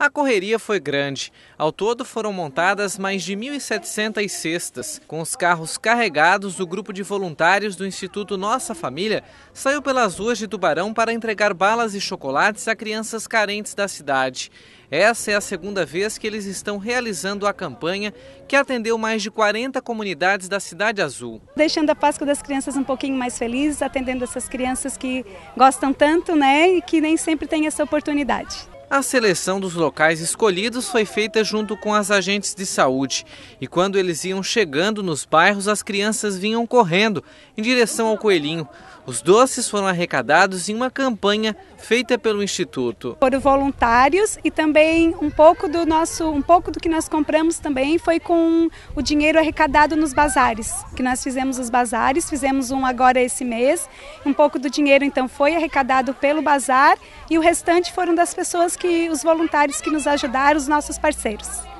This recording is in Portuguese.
A correria foi grande. Ao todo foram montadas mais de 1.700 cestas. Com os carros carregados, o grupo de voluntários do Instituto Nossa Família saiu pelas ruas de Tubarão para entregar balas e chocolates a crianças carentes da cidade. Essa é a segunda vez que eles estão realizando a campanha, que atendeu mais de 40 comunidades da Cidade Azul. Deixando a Páscoa das crianças um pouquinho mais felizes, atendendo essas crianças que gostam tanto, né, e que nem sempre têm essa oportunidade. A seleção dos locais escolhidos foi feita junto com as agentes de saúde. E quando eles iam chegando nos bairros, as crianças vinham correndo em direção ao coelhinho. Os doces foram arrecadados em uma campanha feita pelo instituto. Foram voluntários e também um pouco do nosso, um pouco do que nós compramos também foi com o dinheiro arrecadado nos bazares, que nós fizemos os bazares, fizemos um agora esse mês. Um pouco do dinheiro então foi arrecadado pelo bazar e o restante foram das pessoas que os voluntários que nos ajudaram, os nossos parceiros.